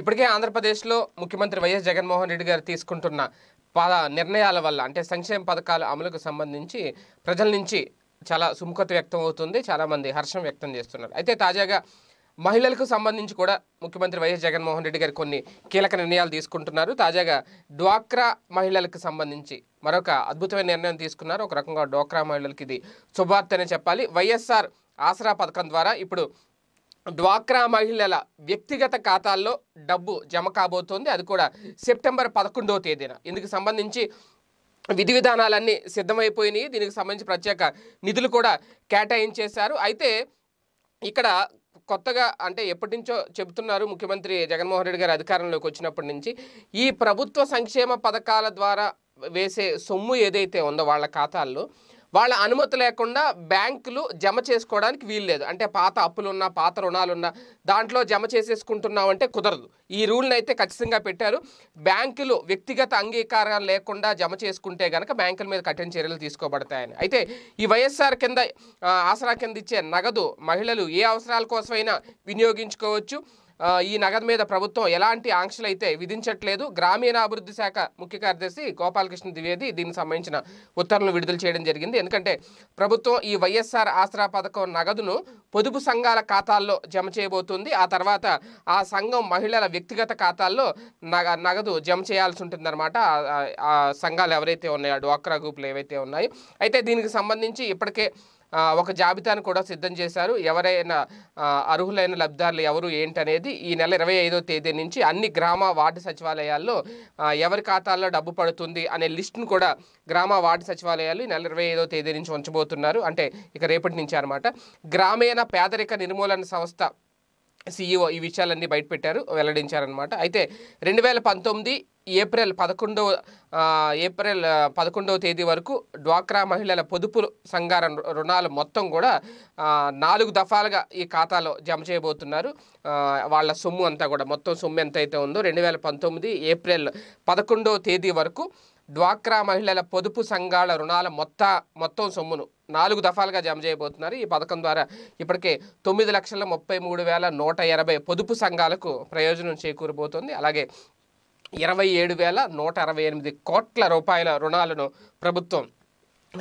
ఇప్పటికే ఆంధ్రప్రదేశ్లో ముఖ్యమంత్రి వైఎస్ జగన్మోహన్ రెడ్డి గారు తీసుకుంటున్న పద నిర్ణయాల వల్ల అంటే సంక్షేమ పథకాల అమలుకు సంబంధించి ప్రజల నుంచి చాలా సుముఖత వ్యక్తం అవుతుంది చాలామంది హర్షం వ్యక్తం చేస్తున్నారు అయితే తాజాగా మహిళలకు సంబంధించి కూడా ముఖ్యమంత్రి వైఎస్ జగన్మోహన్ రెడ్డి గారు కొన్ని కీలక నిర్ణయాలు తీసుకుంటున్నారు తాజాగా డ్వాక్రా మహిళలకు సంబంధించి మరొక అద్భుతమైన నిర్ణయం తీసుకున్నారు ఒక రకంగా డ్వాక్రా మహిళలకు ఇది శుభార్తనే చెప్పాలి వైఎస్ఆర్ ఆసరా పథకం ద్వారా ఇప్పుడు డ్వాక్రా మహిళల వ్యక్తిగత ఖాతాల్లో డబ్బు జమ కాబోతోంది అది కూడా సెప్టెంబర్ పదకొండవ తేదీన ఇందుకు సంబంధించి విధి విధానాలన్నీ సిద్ధమైపోయినాయి దీనికి సంబంధించి ప్రత్యేక నిధులు కూడా కేటాయించేశారు అయితే ఇక్కడ కొత్తగా అంటే ఎప్పటి నుంచో చెబుతున్నారు ముఖ్యమంత్రి జగన్మోహన్ రెడ్డి గారు అధికారంలోకి వచ్చినప్పటి నుంచి ఈ ప్రభుత్వ సంక్షేమ పథకాల ద్వారా వేసే సొమ్ము ఏదైతే ఉందో వాళ్ళ ఖాతాల్లో వాళ్ళ అనుమతి లేకుండా బ్యాంకులు జమ చేసుకోవడానికి వీల్లేదు అంటే పాత అప్పులున్నా పాత రుణాలున్నా దాంట్లో జమ చేసేసుకుంటున్నామంటే కుదరదు ఈ రూల్ని అయితే ఖచ్చితంగా పెట్టారు బ్యాంకులు వ్యక్తిగత అంగీకారం లేకుండా జమ చేసుకుంటే కనుక బ్యాంకుల మీద కఠిన చర్యలు తీసుకోబడతాయని అయితే ఈ వైఎస్ఆర్ కింద ఆసరా కింద ఇచ్చే నగదు మహిళలు ఏ అవసరాల కోసమైనా వినియోగించుకోవచ్చు ఈ నగదు మీద ప్రభుత్వం ఎలాంటి ఆంక్షలు అయితే విధించట్లేదు గ్రామీణాభివృద్ధి శాఖ ముఖ్య కార్యదర్శి గోపాలకృష్ణ ద్వివేది దీనికి సంబంధించిన ఉత్తర్వులు విడుదల చేయడం జరిగింది ఎందుకంటే ప్రభుత్వం ఈ వైఎస్ఆర్ ఆసరా పథకం నగదును పొదుపు సంఘాల ఖాతాల్లో జమ చేయబోతుంది ఆ తర్వాత ఆ సంఘం మహిళల వ్యక్తిగత ఖాతాల్లో నగదు జమ చేయాల్సి ఉంటుందన్నమాట ఆ సంఘాలు ఎవరైతే ఉన్నాయో డ్వాక్రా గ్రూపులు ఏవైతే ఉన్నాయో అయితే దీనికి సంబంధించి ఇప్పటికే ఒక జాబితాను కూడా సిద్ధం చేశారు ఎవరైనా అర్హులైన లబ్ధారులు ఎవరు ఏంటనేది ఈ నెల ఇరవై ఐదో తేదీ నుంచి అన్ని గ్రామ వార్డు సచివాలయాల్లో ఎవరి ఖాతాల్లో డబ్బు పడుతుంది అనే లిస్టును కూడా గ్రామ వార్డు సచివాలయాలు ఈ నెల ఇరవై ఐదో తేదీ నుంచి ఉంచబోతున్నారు అంటే ఇక రేపటి నుంచి అనమాట గ్రామీణ పేదరిక నిర్మూలన సంస్థ సీఈఓ ఈ విషయాలన్నీ బయటపెట్టారు వెల్లడించారనమాట అయితే రెండు వేల పంతొమ్మిది ఏప్రిల్ పదకొండవ ఏప్రిల్ పదకొండవ తేదీ వరకు డ్వాక్రా మహిళల పొదుపు సంఘాల రుణాలు మొత్తం కూడా నాలుగు దఫాలుగా ఈ ఖాతాలో జమ చేయబోతున్నారు వాళ్ళ సొమ్ము అంతా కూడా మొత్తం సొమ్ము ఎంత అయితే ఉందో రెండు వేల పంతొమ్మిది ఏప్రిల్ పదకొండవ తేదీ వరకు డ్వాక్రా మహిళల పొదుపు సంఘాల రుణాల మొత్త మొత్తం సొమ్మును నాలుగు దఫాలుగా జమ చేయబోతున్నారు ఈ పథకం ద్వారా ఇప్పటికే తొమ్మిది లక్షల ముప్పై మూడు వేల నూట ఎనభై పొదుపు సంఘాలకు ప్రయోజనం చేకూరబోతోంది అలాగే ఇరవై ఏడు వేల నూట అరవై ఎనిమిది కోట్ల రూపాయల రుణాలను ప్రభుత్వం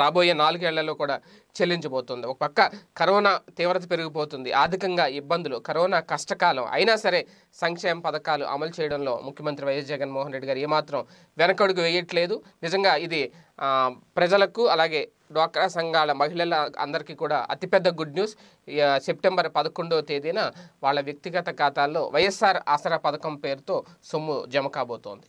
రాబోయే నాలుగేళ్లలో కూడా చెల్లించబోతుంది ఒక పక్క కరోనా తీవ్రత పెరిగిపోతుంది ఆర్థికంగా ఇబ్బందులు కరోనా కష్టకాలం అయినా సరే సంక్షేమ పథకాలు అమలు చేయడంలో ముఖ్యమంత్రి వైఎస్ జగన్మోహన్ రెడ్డి గారు ఏమాత్రం వెనకడుగు వేయట్లేదు నిజంగా ఇది ప్రజలకు అలాగే డ్వాక్రా సంఘాల మహిళల అందరికీ కూడా అతిపెద్ద గుడ్ న్యూస్ సెప్టెంబర్ పదకొండవ తేదీన వాళ్ళ వ్యక్తిగత ఖాతాల్లో వైఎస్ఆర్ ఆసరా పథకం పేరుతో సొమ్ము జమ కాబోతోంది